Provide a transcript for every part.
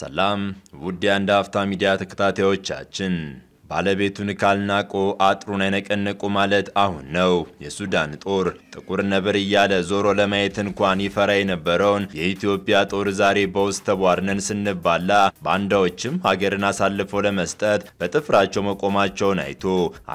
ሰላም ውድ የአንድ አፍታ ሚዲያ ተከታታዮቻችን፣ ባለቤቱን ካልናቁ አጥሩን አይነቀነቁ ማለት አሁን ነው። የሱዳን ጦር ጥቁር ነብር እያለ ዞሮ ለማየት እንኳን ይፈራ የነበረውን የኢትዮጵያ ጦር ዛሬ በውስጥ ተቧድነን ስንባላ ባንዳዎችም ሀገርን አሳልፈው ለመስጠት በጥፍራቸው መቆማቸውን አይቶ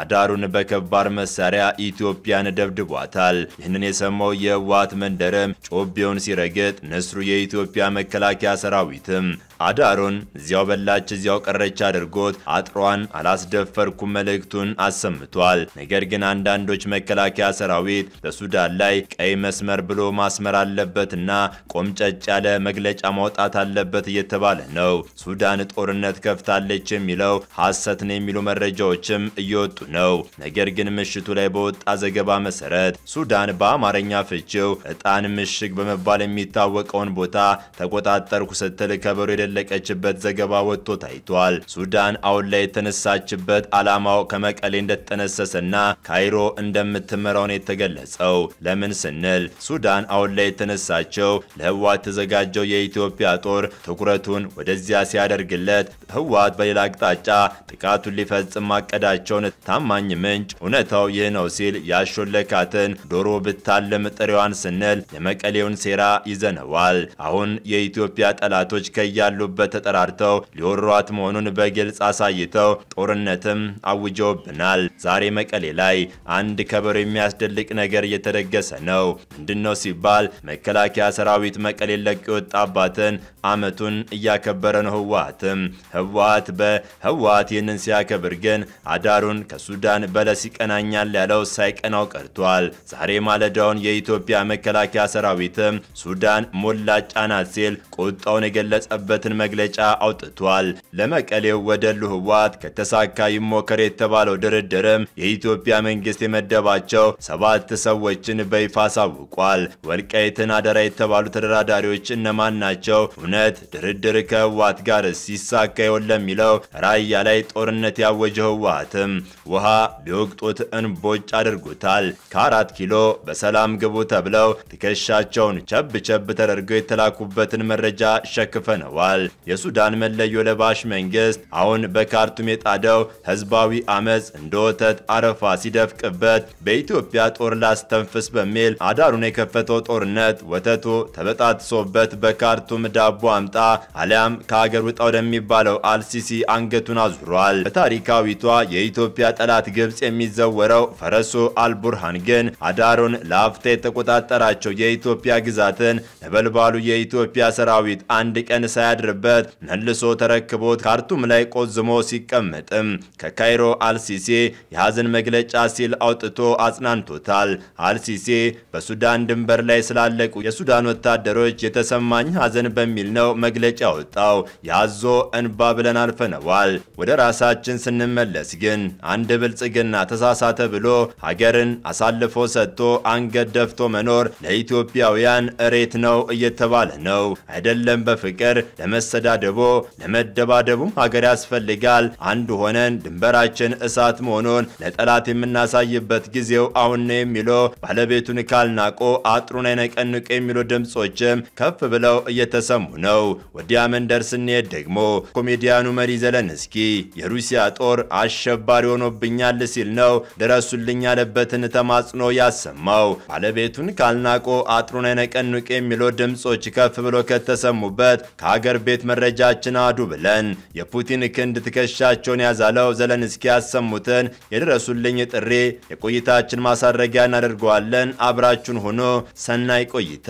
አዳሩን በከባድ መሳሪያ ኢትዮጵያን ደብድቧታል። ይህንን የሰማው የህወሓት መንደርም ጮቤውን ሲረግጥ ንስሩ የኢትዮጵያ መከላከያ ሰራዊትም አዳሩን እዚያው በላች እዚያው ቀረች አድርጎት አጥሯን አላስደፈርኩም መልእክቱን አሰምቷል። ነገር ግን አንዳንዶች መከላከያ ሰራዊት በሱዳን ላይ ቀይ መስመር ብሎ ማስመር አለበትና ቆምጨጭ ያለ መግለጫ ማውጣት አለበት እየተባለ ነው። ሱዳን ጦርነት ከፍታለች የሚለው ሐሰት ነው የሚሉ መረጃዎችም እየወጡ ነው። ነገር ግን ምሽቱ ላይ በወጣ ዘገባ መሰረት ሱዳን በአማርኛ ፍቺው ዕጣን ምሽግ በመባል የሚታወቀውን ቦታ ተቆጣጠርኩ ስትል ከበሮ የተደለቀችበት ዘገባ ወጥቶ ታይቷል። ሱዳን አሁን ላይ የተነሳችበት ዓላማው ከመቀሌ እንደተጠነሰሰና ካይሮ እንደምትመራውን የተገለጸው። ለምን ስንል ሱዳን አሁን ላይ የተነሳቸው ለህወሓት የተዘጋጀው የኢትዮጵያ ጦር ትኩረቱን ወደዚያ ሲያደርግለት ህወሓት በሌላ አቅጣጫ ጥቃቱን ሊፈጽም ማቀዳቸውን ታማኝ ምንጭ እውነታው ይህ ነው ሲል ያሾለካትን ዶሮ ብታለም ጥሬዋን ስንል የመቀሌውን ሴራ ይዘነዋል። አሁን የኢትዮጵያ ጠላቶች ከያሉ ካሉበት ተጠራርተው ሊወሯት መሆኑን በግልጽ አሳይተው ጦርነትም አውጀውብናል። ዛሬ መቀሌ ላይ አንድ ከበሮ የሚያስደልቅ ነገር እየተደገሰ ነው። ምንድነው ሲባል መከላከያ ሰራዊት መቀሌ ለቅ የወጣባትን አመቱን እያከበረ ነው። ህወሀትም ህወሀት በህወሀት ይህንን ሲያከብር ግን አዳሩን ከሱዳን በለስ ይቀናኛል ያለው ሳይቀናው ቀርቷል። ዛሬ ማለዳውን የኢትዮጵያ መከላከያ ሰራዊትም ሱዳን ሞላጫ ናት ሲል ቁጣውን የገለጸበት ያለበትን መግለጫ አውጥቷል። ለመቀሌው ወደሉ ልህዋት ከተሳካ ይሞከር የተባለው ድርድርም የኢትዮጵያ መንግስት የመደባቸው ሰባት ሰዎችን በይፋ አሳውቋል። ወልቃይትን አደራ የተባሉ ተደራዳሪዎች እነማን ናቸው? እውነት ድርድር ከህዋት ጋር ሲሳካ ይሆን ለሚለው ራያ ላይ ጦርነት ያወጀ ህዋትም። ውሃ ቢወቅጡት እንቦጭ አድርጎታል። ከአራት ኪሎ በሰላም ግቡ ተብለው ትከሻቸውን ቸብ ቸብ ተደርገው የተላኩበትን መረጃ ሸክፈነዋል። ገልጿል። የሱዳን መለዮ ለባሽ መንግስት አሁን በካርቱም የጣደው ህዝባዊ አመፅ እንደ ወተት አረፋ ሲደፍቅበት በኢትዮጵያ ጦር ላስተንፍስ በሚል አዳሩን የከፈተው ጦርነት ወተቱ ተበጣትሶበት በካርቱም ዳቦ አምጣ አሊያም ከሀገር ውጣ ወደሚባለው አልሲሲ አንገቱን አዙሯል። በታሪካዊቷ የኢትዮጵያ ጠላት ግብፅ የሚዘወረው ፈረሱ አልቡርሃን ግን አዳሩን ለአፍታ የተቆጣጠራቸው የኢትዮጵያ ግዛትን ነበልባሉ የኢትዮጵያ ሰራዊት አንድ ቀን ሳያድር ሲያድርበት መልሶ ተረክቦት ካርቱም ላይ ቆዝሞ ሲቀመጥም ከካይሮ አልሲሴ የሐዘን መግለጫ ሲል አውጥቶ አጽናንቶታል። አልሲሴ በሱዳን ድንበር ላይ ስላለቁ የሱዳን ወታደሮች የተሰማኝ ሐዘን በሚል ነው መግለጫ ወጣው። ያዞ እንባ ብለን አልፈነዋል። ወደ ራሳችን ስንመለስ ግን አንድ ብልጽግና ተሳሳተ ብሎ ሀገርን አሳልፎ ሰጥቶ አንገት ደፍቶ መኖር ለኢትዮጵያውያን እሬት ነው እየተባለ ነው። አይደለም በፍቅር ለመ ለመሰዳደቦ ለመደባደቡም ሀገር ያስፈልጋል። አንድ ሆነን ድንበራችን እሳት መሆኑን ለጠላት የምናሳይበት ጊዜው አሁን ነው የሚለው ባለቤቱን ካልናቆ አጥሩን አይነቀንቁ የሚሉ ድምጾችም ከፍ ብለው እየተሰሙ ነው። ወዲያ መንደር ስንሄድ ደግሞ ኮሜዲያኑ መሪ ዘለንስኪ የሩሲያ ጦር አሸባሪ ሆኖብኛል ሲል ነው ድረሱልኝ ያለበትን ተማጽኖ ያሰማው። ባለቤቱን ካልናቆ አጥሩን አይነቀንቁ የሚሉ ድምጾች ከፍ ብሎ ከተሰሙበት ከሀገር ምክር ቤት መረጃችን አዱ ብለን የፑቲን ክንድ ትከሻቸውን ያዛለው ዘለንስኪ ያሰሙትን የድረሱልኝ ጥሪ የቆይታችን ማሳረጊያ እናደርገዋለን። አብራችን ሆኖ ሰናይ ቆይታ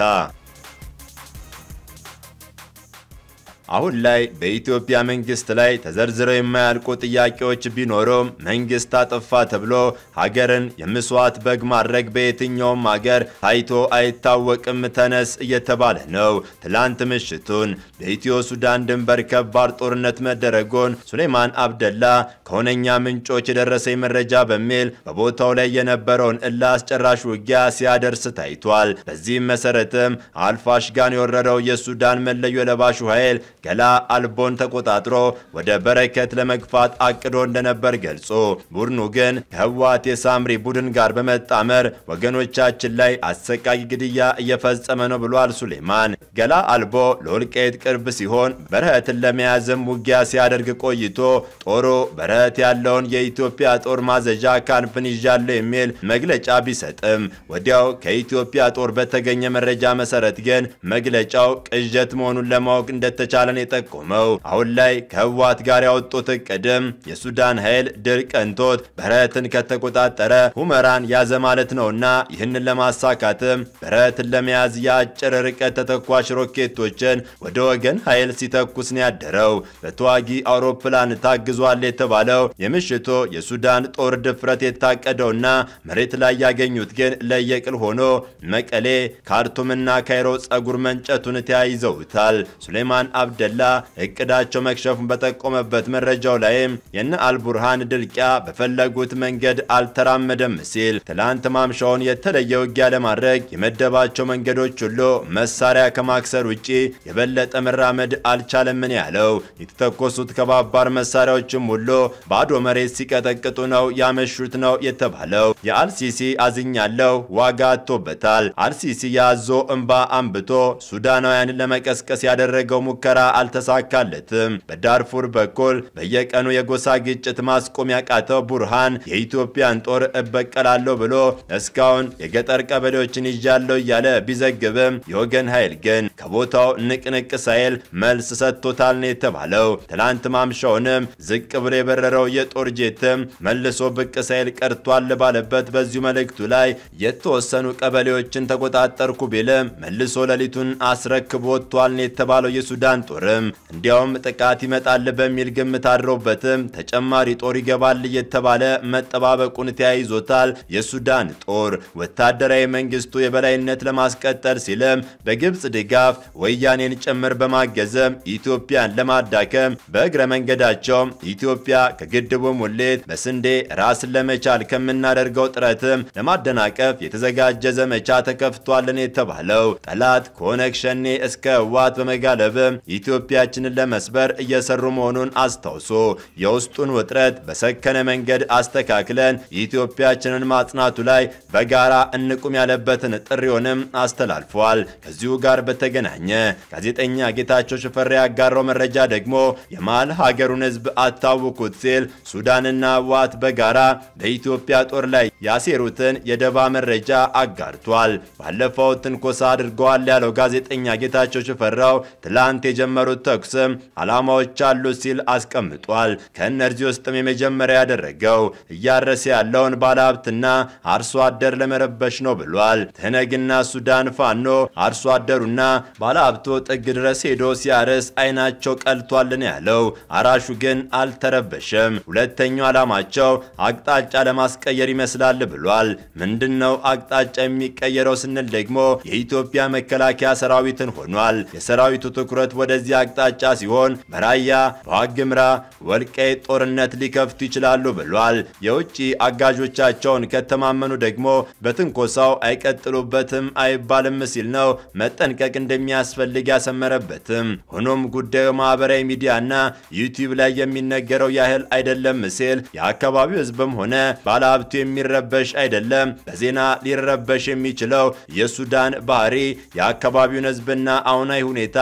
አሁን ላይ በኢትዮጵያ መንግስት ላይ ተዘርዝረው የማያልቁ ጥያቄዎች ቢኖሩም መንግስት አጠፋ ተብሎ ሀገርን የምስዋዕት በግ ማድረግ በየትኛውም ሀገር ታይቶ አይታወቅም። ተነስ እየተባለ ነው። ትላንት ምሽቱን በኢትዮ ሱዳን ድንበር ከባድ ጦርነት መደረጉን ሱሌማን አብደላ ከሆነኛ ምንጮች የደረሰኝ መረጃ በሚል በቦታው ላይ የነበረውን እልህ አስጨራሽ ውጊያ ሲያደርስ ታይቷል። በዚህም መሰረትም አልፋሽጋን የወረረው የሱዳን መለዮ ለባሹ ኃይል ገላ አልቦን ተቆጣጥሮ ወደ በረከት ለመግፋት አቅዶ እንደነበር ገልጾ ቡድኑ ግን ከህወሓት የሳምሪ ቡድን ጋር በመጣመር ወገኖቻችን ላይ አሰቃቂ ግድያ እየፈጸመ ነው ብሏል። ሱሌማን ገላ አልቦ ለወልቃይት ቅርብ ሲሆን በረሃትን ለመያዝም ውጊያ ሲያደርግ ቆይቶ ጦሩ በረሃት ያለውን የኢትዮጵያ ጦር ማዘዣ ካምፕን ይዣለሁ የሚል መግለጫ ቢሰጥም ወዲያው ከኢትዮጵያ ጦር በተገኘ መረጃ መሰረት ግን መግለጫው ቅዠት መሆኑን ለማወቅ እንደተቻለ ቃልን የጠቆመው አሁን ላይ ከህወሓት ጋር ያወጡት እቅድም የሱዳን ኃይል ድል ቀንቶት በረትን ከተቆጣጠረ ሁመራን ያዘ ማለት ነውና ይህንን ለማሳካትም በረትን ለመያዝ የአጭር ርቀት ተተኳሽ ሮኬቶችን ወደ ወገን ኃይል ሲተኩስ ነው ያደረው። በተዋጊ አውሮፕላን ታግዟል የተባለው የምሽቶ የሱዳን ጦር ድፍረት የታቀደውና መሬት ላይ ያገኙት ግን ለየቅል ሆኖ መቀሌ፣ ካርቱምና ካይሮ ጸጉር መንጨቱን ተያይዘውታል። ሱሌማን አብዲ አብደላ እቅዳቸው መክሸፉን በጠቆመበት መረጃው ላይም የነ አልቡርሃን ድልቂያ በፈለጉት መንገድ አልተራመደም ሲል ትላንት ማምሻውን የተለየ ውጊያ ለማድረግ የመደባቸው መንገዶች ሁሉ መሳሪያ ከማክሰር ውጪ የበለጠ መራመድ አልቻለምን ያለው የተተኮሱት ከባባር መሳሪያዎችም ሁሉ ባዶ መሬት ሲቀጠቅጡ ነው ያመሹት ነው የተባለው። የአልሲሲ አዝኛለው ዋጋ አጥቶበታል። አልሲሲ የአዞ እንባ አንብቶ ሱዳናውያን ለመቀስቀስ ያደረገው ሙከራ አልተሳካለትም። በዳርፉር በኩል በየቀኑ የጎሳ ግጭት ማስቆም ያቃተው ቡርሃን የኢትዮጵያን ጦር እበቀላለሁ ብሎ እስካሁን የገጠር ቀበሌዎችን ይዣለሁ እያለ ቢዘግብም የወገን ኃይል ግን ከቦታው ንቅንቅ ሳይል መልስ ሰጥቶታል ነው የተባለው። ትናንት ማምሻውንም ዝቅ ብሎ የበረረው የጦር ጄትም መልሶ ብቅ ሳይል ቀርቷል ባለበት በዚሁ መልእክቱ ላይ የተወሰኑ ቀበሌዎችን ተቆጣጠርኩ ቢልም መልሶ ሌሊቱን አስረክቦ ወጥቷል ነው የተባለው። የሱዳን ጦር አይኖርም። እንዲያውም ጥቃት ይመጣል በሚል ግምት አድሮበትም ተጨማሪ ጦር ይገባል እየተባለ መጠባበቁን ተያይዞታል። የሱዳን ጦር ወታደራዊ መንግስቱ የበላይነት ለማስቀጠል ሲልም በግብፅ ድጋፍ ወያኔን ጭምር በማገዘም ኢትዮጵያን ለማዳከም በእግረ መንገዳቸው ኢትዮጵያ ከግድቡ ሙሌት በስንዴ ራስን ለመቻል ከምናደርገው ጥረትም ለማደናቀፍ የተዘጋጀ ዘመቻ ተከፍቷልን የተባለው ጠላት ከኦነግ ሸኔ እስከ ህወሓት በመጋለብም ኢትዮጵያችንን ለመስበር እየሰሩ መሆኑን አስታውሶ የውስጡን ውጥረት በሰከነ መንገድ አስተካክለን ኢትዮጵያችንን ማጽናቱ ላይ በጋራ እንቁም ያለበትን ጥሪውንም አስተላልፏል። ከዚሁ ጋር በተገናኘ ጋዜጠኛ ጌታቸው ሽፈራ ያጋራው መረጃ ደግሞ የመሃል ሀገሩን ህዝብ አታውኩት ሲል ሱዳንና ህወሓት በጋራ በኢትዮጵያ ጦር ላይ ያሴሩትን የደባ መረጃ አጋርቷል። ባለፈው ትንኮሳ አድርገዋል ያለው ጋዜጠኛ ጌታቸው ሽፈራው ትላንት የጀመ የተጨመሩት ተኩስ ዓላማዎች አሉት ሲል አስቀምጧል። ከእነዚህ ውስጥም የመጀመሪያ ያደረገው እያረሰ ያለውን ባለሀብትና አርሶ አደር ለመረበሽ ነው ብሏል። ትህነግና ሱዳን ፋኖ አርሶ አደሩና ባለሀብቱ ጥግ ድረስ ሄዶ ሲያርስ አይናቸው ቀልቷልን ያለው አራሹ ግን አልተረበሸም። ሁለተኛው ዓላማቸው አቅጣጫ ለማስቀየር ይመስላል ብሏል። ምንድን ነው አቅጣጫ የሚቀየረው ስንል ደግሞ የኢትዮጵያ መከላከያ ሰራዊትን ሆኗል። የሰራዊቱ ትኩረት ወደዚህ በዚህ አቅጣጫ ሲሆን በራያ በዋግምራ ወልቃይት ጦርነት ሊከፍቱ ይችላሉ ብሏል። የውጭ አጋዦቻቸውን ከተማመኑ ደግሞ በትንኮሳው አይቀጥሉበትም አይባልም ሲል ነው መጠንቀቅ እንደሚያስፈልግ ያሰመረበትም። ሆኖም ጉዳዩ ማህበራዊ ሚዲያና ዩቲዩብ ላይ የሚነገረው ያህል አይደለም ሲል የአካባቢው ህዝብም ሆነ ባለሀብቱ የሚረበሽ አይደለም። በዜና ሊረበሽ የሚችለው የሱዳን ባህሪ የአካባቢውን ህዝብና አሁናዊ ሁኔታ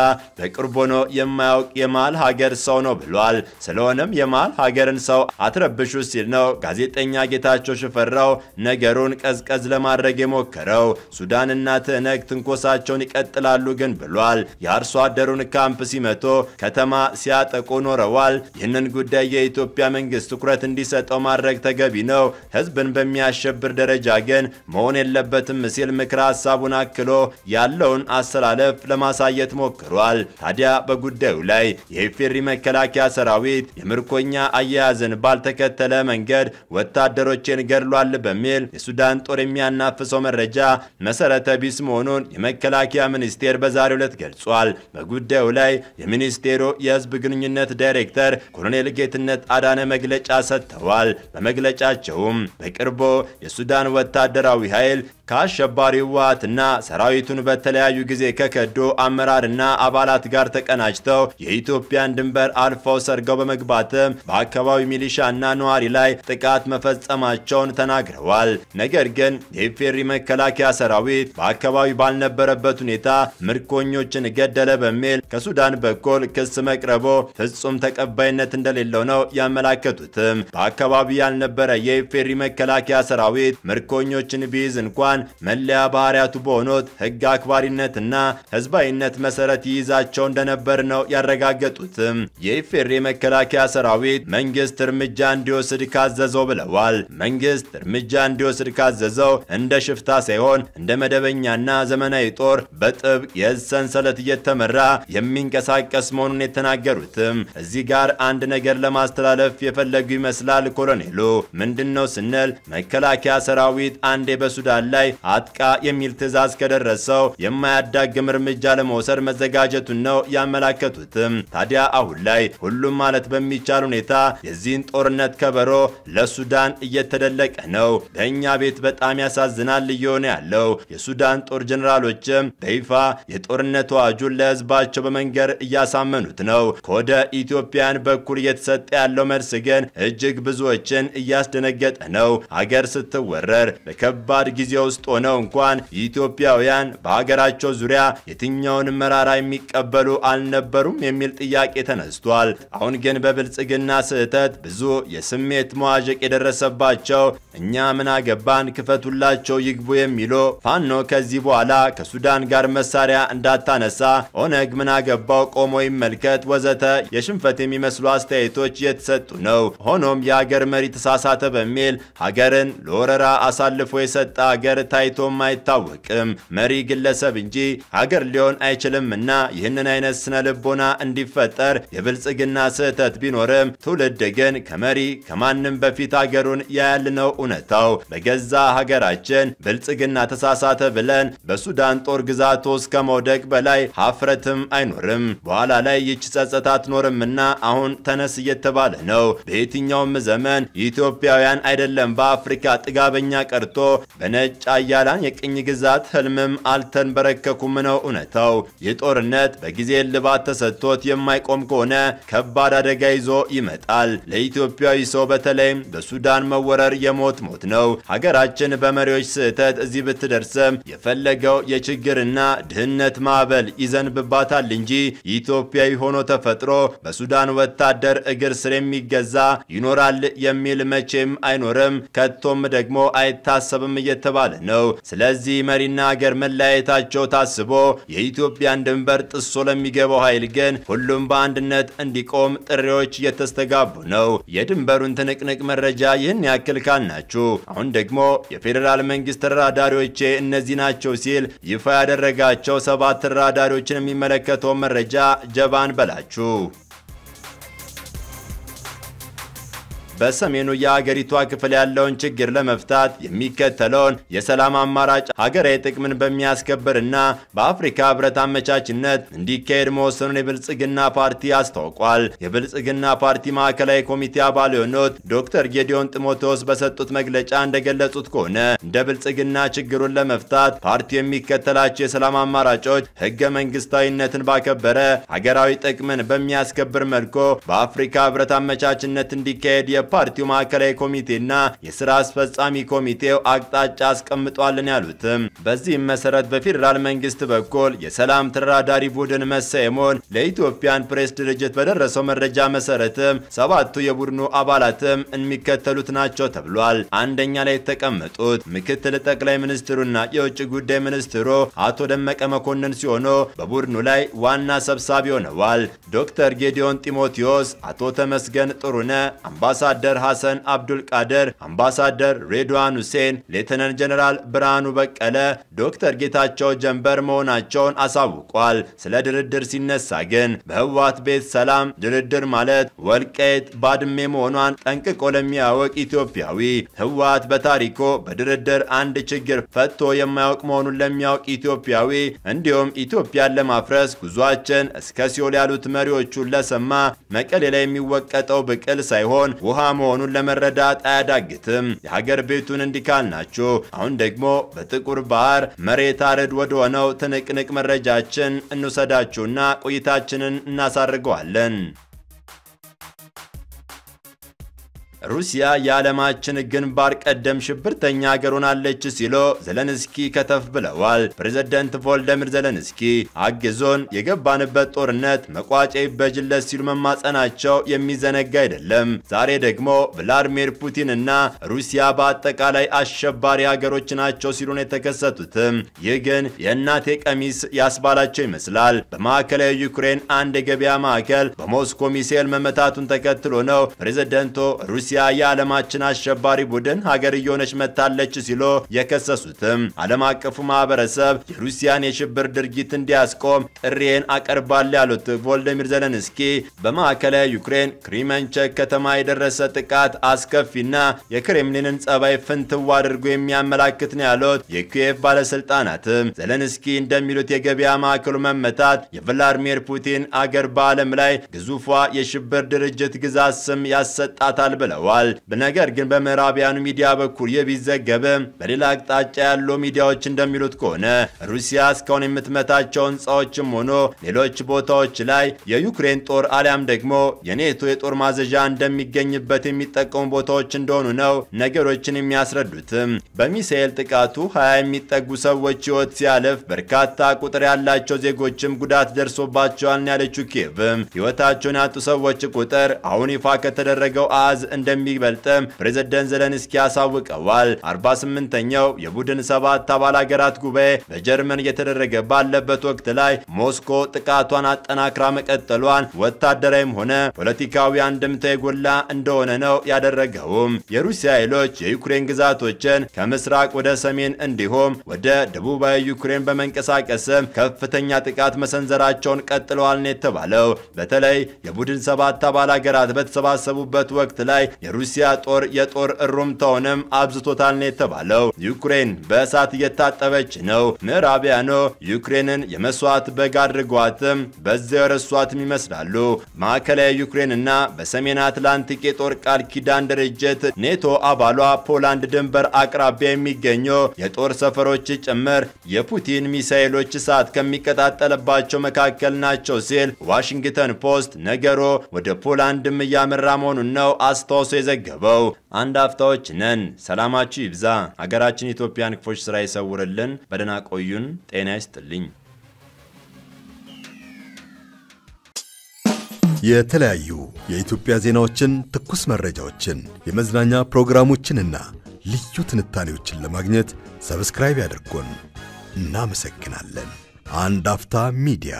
በቅርቦ ነው የማያውቅ የመሀል ሀገር ሰው ነው ብሏል። ስለሆነም የመሀል ሀገርን ሰው አትረብሹ ሲል ነው ጋዜጠኛ ጌታቸው ሽፈራው ነገሩን ቀዝቀዝ ለማድረግ የሞከረው። ሱዳንና ትህነግ ትንኮሳቸውን ይቀጥላሉ ግን ብሏል። የአርሶ አደሩን ካምፕ ሲመቶ ከተማ ሲያጠቁ ኖረዋል። ይህንን ጉዳይ የኢትዮጵያ መንግስት ትኩረት እንዲሰጠው ማድረግ ተገቢ ነው። ህዝብን በሚያሸብር ደረጃ ግን መሆን የለበትም ሲል ምክረ ሀሳቡን አክሎ ያለውን አሰላለፍ ለማሳየት ሞክሯል። ታዲያ በጉዳዩ ላይ የኢፌሪ መከላከያ ሰራዊት የምርኮኛ አያያዝን ባልተከተለ መንገድ ወታደሮችን ገድሏል በሚል የሱዳን ጦር የሚያናፍሰው መረጃ መሰረተ ቢስ መሆኑን የመከላከያ ሚኒስቴር በዛሬው ዕለት ገልጿል። በጉዳዩ ላይ የሚኒስቴሩ የህዝብ ግንኙነት ዳይሬክተር ኮሎኔል ጌትነት አዳነ መግለጫ ሰጥተዋል። በመግለጫቸውም በቅርቡ የሱዳን ወታደራዊ ኃይል ከአሸባሪው ህወሓትና ሰራዊቱን በተለያዩ ጊዜ ከከዶ አመራርና አባላት ጋር ተ ተቀናጅተው የኢትዮጵያን ድንበር አልፈው ሰርገው በመግባትም በአካባቢው ሚሊሻና ነዋሪ ላይ ጥቃት መፈጸማቸውን ተናግረዋል። ነገር ግን የኢፌሪ መከላከያ ሰራዊት በአካባቢው ባልነበረበት ሁኔታ ምርኮኞችን ገደለ በሚል ከሱዳን በኩል ክስ መቅረቦ ፍጹም ተቀባይነት እንደሌለው ነው ያመላከቱትም። በአካባቢው ያልነበረ የኢፌሪ መከላከያ ሰራዊት ምርኮኞችን ቢይዝ እንኳን መለያ ባህሪያቱ በሆኑት ህግ አክባሪነትና ህዝባዊነት መሰረት ይይዛቸው እንደነበ እንደነበር ነው ያረጋገጡትም። የኢፌሪ መከላከያ ሰራዊት መንግስት እርምጃ እንዲወስድ ካዘዘው ብለዋል። መንግስት እርምጃ እንዲወስድ ካዘዘው እንደ ሽፍታ ሳይሆን እንደ መደበኛና ዘመናዊ ጦር በጥብቅ የእዝ ሰንሰለት እየተመራ የሚንቀሳቀስ መሆኑን የተናገሩትም እዚህ ጋር አንድ ነገር ለማስተላለፍ የፈለጉ ይመስላል ኮሎኔሉ። ምንድነው ስንል መከላከያ ሰራዊት አንዴ በሱዳን ላይ አጥቃ የሚል ትዕዛዝ ከደረሰው የማያዳግም እርምጃ ለመውሰድ መዘጋጀቱን ነው ያ ያመላከቱትም ታዲያ አሁን ላይ ሁሉም ማለት በሚቻል ሁኔታ የዚህን ጦርነት ከበሮ ለሱዳን እየተደለቀ ነው። በእኛ ቤት በጣም ያሳዝናል እየሆነ ያለው። የሱዳን ጦር ጀኔራሎችም በይፋ የጦርነት አዋጁን ለህዝባቸው በመንገር እያሳመኑት ነው። ከወደ ኢትዮጵያን በኩል እየተሰጠ ያለው መልስ ግን እጅግ ብዙዎችን እያስደነገጠ ነው። አገር ስትወረር በከባድ ጊዜ ውስጥ ሆነው እንኳን ኢትዮጵያውያን በሀገራቸው ዙሪያ የትኛውን መራራ የሚቀበሉ አልነበሩም የሚል ጥያቄ ተነስቷል። አሁን ግን በብልጽግና ስህተት ብዙ የስሜት መዋዠቅ የደረሰባቸው እኛ ምን አገባን ክፈቱላቸው ይግቡ የሚሉ ፋኖ ከዚህ በኋላ ከሱዳን ጋር መሳሪያ እንዳታነሳ፣ ኦነግ ምን አገባው ቆሞ ይመልከት ወዘተ የሽንፈት የሚመስሉ አስተያየቶች የተሰጡ ነው። ሆኖም የአገር መሪ ተሳሳተ በሚል ሀገርን ለወረራ አሳልፎ የሰጠ አገር ታይቶም አይታወቅም። መሪ ግለሰብ እንጂ ሀገር ሊሆን አይችልም እና ይህንን አይነት ስነ ልቦና እንዲፈጠር የብልጽግና ስህተት ቢኖርም ትውልድ ግን ከመሪ ከማንም በፊት አገሩን ነው እውነታው በገዛ ሀገራችን ብልጽግና ተሳሳተ ብለን በሱዳን ጦር ግዛት ውስጥ ከመውደቅ በላይ ሀፍረትም አይኖርም። በኋላ ላይ ይች ጸጸት አትኖርምና አሁን ተነስ እየተባለ ነው። በየትኛውም ዘመን የኢትዮጵያውያን አይደለም በአፍሪካ ጥጋበኛ ቀርቶ በነጭ አያላን የቅኝ ግዛት ህልምም አልተንበረከኩም ነው እውነታው። የጦርነት ጦርነት በጊዜ እልባት ተሰጥቶት የማይቆም ከሆነ ከባድ አደጋ ይዞ ይመጣል። ለኢትዮጵያዊ ሰው በተለይም በሱዳን መወረር የሞት ሞት ነው። ሀገራችን በመሪዎች ስህተት እዚህ ብትደርስም የፈለገው የችግርና ድህነት ማዕበል ይዘንብባታል እንጂ ኢትዮጵያዊ ሆኖ ተፈጥሮ በሱዳን ወታደር እግር ስር የሚገዛ ይኖራል የሚል መቼም አይኖርም፣ ከቶም ደግሞ አይታሰብም እየተባለ ነው። ስለዚህ መሪና ሀገር መለያየታቸው ታስቦ የኢትዮጵያን ድንበር ጥሶ ለሚገ የሚገባው ኃይል ግን ሁሉም በአንድነት እንዲቆም ጥሪዎች እየተስተጋቡ ነው። የድንበሩን ትንቅንቅ መረጃ ይህን ያክል ካልናችሁ አሁን ደግሞ የፌዴራል መንግስት ተራዳሪዎቼ እነዚህ ናቸው ሲል ይፋ ያደረጋቸው ሰባት ተራዳሪዎችን የሚመለከተው መረጃ ጀባን በላችሁ። በሰሜኑ የአገሪቷ ክፍል ያለውን ችግር ለመፍታት የሚከተለውን የሰላም አማራጭ ሀገራዊ ጥቅምን በሚያስከብርና በአፍሪካ ህብረት አመቻችነት እንዲካሄድ መወሰኑን የብልጽግና ፓርቲ አስታውቋል። የብልጽግና ፓርቲ ማዕከላዊ ኮሚቴ አባል የሆኑት ዶክተር ጌዲዮን ጢሞቴዎስ በሰጡት መግለጫ እንደገለጹት ከሆነ እንደ ብልጽግና ችግሩን ለመፍታት ፓርቲው የሚከተላቸው የሰላም አማራጮች ህገ መንግስታዊነትን ባከበረ ሀገራዊ ጥቅምን በሚያስከብር መልኩ በአፍሪካ ህብረት አመቻችነት እንዲካሄድ የፓርቲው ማዕከላዊ ኮሚቴና የስራ አስፈጻሚ ኮሚቴው አቅጣጫ አስቀምጧልን ያሉትም በዚህም መሰረት በፌዴራል መንግስት በኩል የሰላም ተደራዳሪ ቡድን መሰየሙን ለኢትዮጵያን ፕሬስ ድርጅት በደረሰው መረጃ መሰረትም ሰባቱ የቡድኑ አባላትም የሚከተሉት ናቸው ተብሏል። አንደኛ ላይ የተቀመጡት ምክትል ጠቅላይ ሚኒስትሩና የውጭ ጉዳይ ሚኒስትሩ አቶ ደመቀ መኮንን ሲሆኑ በቡድኑ ላይ ዋና ሰብሳቢ ሆነዋል። ዶክተር ጌዲዮን ጢሞቴዎስ፣ አቶ ተመስገን ጥሩነ፣ አምባሳደር አምባሳደር ሐሰን አብዱል ቃድር፣ አምባሳደር ሬድዋን ሁሴን፣ ሌተናል ጀነራል ብርሃኑ በቀለ፣ ዶክተር ጌታቸው ጀንበር መሆናቸውን አሳውቋል። ስለ ድርድር ሲነሳ ግን በህወሓት ቤት ሰላም ድርድር ማለት ወልቃይት ባድሜ መሆኗን ጠንቅቆ ለሚያወቅ ኢትዮጵያዊ ህወሓት በታሪኮ በድርድር አንድ ችግር ፈቶ የማያውቅ መሆኑን ለሚያውቅ ኢትዮጵያዊ እንዲሁም ኢትዮጵያን ለማፍረስ ጉዟችን እስከ ሲኦል ያሉት መሪዎቹን ለሰማ መቀሌ ላይ የሚወቀጠው ብቅል ሳይሆን ውሃ መሆኑን ለመረዳት አያዳግትም። የሀገር ቤቱን እንዲካል ናችሁ። አሁን ደግሞ በጥቁር ባህር መሬት አረድ ወደ ሆነው ትንቅንቅ መረጃችን እንውሰዳችሁና ቆይታችንን እናሳርገዋለን። ሩሲያ የዓለማችን ግንባር ቀደም ሽብርተኛ ሀገር ሆናለች ሲሉ ዘለንስኪ ከተፍ ብለዋል። ፕሬዝደንት ቮልደሚር ዘለንስኪ አግዞን የገባንበት ጦርነት መቋጫ ይበጅለት ሲሉ መማጸናቸው የሚዘነጋ አይደለም። ዛሬ ደግሞ ቭላድሚር ፑቲን እና ሩሲያ በአጠቃላይ አሸባሪ ሀገሮች ናቸው ሲሉ ነው የተከሰቱትም። ይህ ግን የእናቴ ቀሚስ ያስባላቸው ይመስላል። በማዕከላዊ ዩክሬን አንድ የገበያ ማዕከል በሞስኮ ሚሳኤል መመታቱን ተከትሎ ነው ፕሬዝደንቱ ሩሲያ ሩሲያ የዓለማችን አሸባሪ ቡድን ሀገር እየሆነች መታለች ሲሉ የከሰሱትም ዓለም አቀፉ ማህበረሰብ የሩሲያን የሽብር ድርጊት እንዲያስቆም ጥሬን አቀርባል ያሉት ቮልዲሚር ዘለንስኪ በማዕከላዊ ዩክሬን ክሪመንቸክ ከተማ የደረሰ ጥቃት አስከፊና የክሬምሊንን ጸባይ ፍንትው አድርጎ የሚያመላክት ነው ያሉት የኪየቭ ባለስልጣናትም ዘለንስኪ እንደሚሉት የገበያ ማዕከሉ መመታት የቭላድሚር ፑቲን አገር በዓለም ላይ ግዙፏ የሽብር ድርጅት ግዛት ስም ያሰጣታል ብለው ተናግረዋል። በነገር ግን በምዕራቢያኑ ሚዲያ በኩል የቢዘገብም በሌላ አቅጣጫ ያለው ሚዲያዎች እንደሚሉት ከሆነ ሩሲያ እስካሁን የምትመታቸው ህንፃዎችም ሆኖ ሌሎች ቦታዎች ላይ የዩክሬን ጦር አሊያም ደግሞ የኔቶ የጦር ማዘዣ እንደሚገኝበት የሚጠቀሙ ቦታዎች እንደሆኑ ነው ነገሮችን የሚያስረዱትም። በሚሳኤል ጥቃቱ ሀያ የሚጠጉ ሰዎች ህይወት ሲያለፍ በርካታ ቁጥር ያላቸው ዜጎችም ጉዳት ደርሶባቸዋል ያለችው ኬቭም ህይወታቸውን ያጡ ሰዎች ቁጥር አሁን ይፋ ከተደረገው አዝ እንደሚበልጥም ፕሬዝደንት ዘለንስኪ አሳውቀዋል። 48ኛው የቡድን ሰባት አባል ሀገራት ጉባኤ በጀርመን እየተደረገ ባለበት ወቅት ላይ ሞስኮ ጥቃቷን አጠናክራ መቀጠሏን ወታደራዊም ሆነ ፖለቲካዊ አንድምታ የጎላ እንደሆነ ነው ያደረገውም። የሩሲያ ኃይሎች የዩክሬን ግዛቶችን ከምስራቅ ወደ ሰሜን እንዲሁም ወደ ደቡባዊ ዩክሬን በመንቀሳቀስም ከፍተኛ ጥቃት መሰንዘራቸውን ቀጥለዋል ነው የተባለው። በተለይ የቡድን ሰባት አባል ሀገራት በተሰባሰቡበት ወቅት ላይ የሩሲያ ጦር የጦር እሩምታውንም አብዝቶታል ነው የተባለው። ዩክሬን በእሳት እየታጠበች ነው። ምዕራቢያኖ ዩክሬንን የመስዋዕት በግ አድርጓትም በዚያው የረሷትም ይመስላሉ። ማዕከላዊ ዩክሬንና በሰሜን አትላንቲክ የጦር ቃል ኪዳን ድርጅት ኔቶ አባሏ ፖላንድ ድንበር አቅራቢያ የሚገኙ የጦር ሰፈሮች ጭምር የፑቲን ሚሳኤሎች እሳት ከሚቀጣጠልባቸው መካከል ናቸው ሲል ዋሽንግተን ፖስት ነገሮ ወደ ፖላንድም እያመራ መሆኑን ነው አስታውስ ኦሮሞስ የዘገበው አንድ አፍታዎች ነን። ሰላማችሁ ይብዛ። ሀገራችን ኢትዮጵያን ክፎች ስራ ይሰውርልን። በደህና ቆዩን። ጤና ይስጥልኝ። የተለያዩ የኢትዮጵያ ዜናዎችን፣ ትኩስ መረጃዎችን፣ የመዝናኛ ፕሮግራሞችንና ልዩ ትንታኔዎችን ለማግኘት ሰብስክራይብ ያድርጎን። እናመሰግናለን። አንድ አፍታ ሚዲያ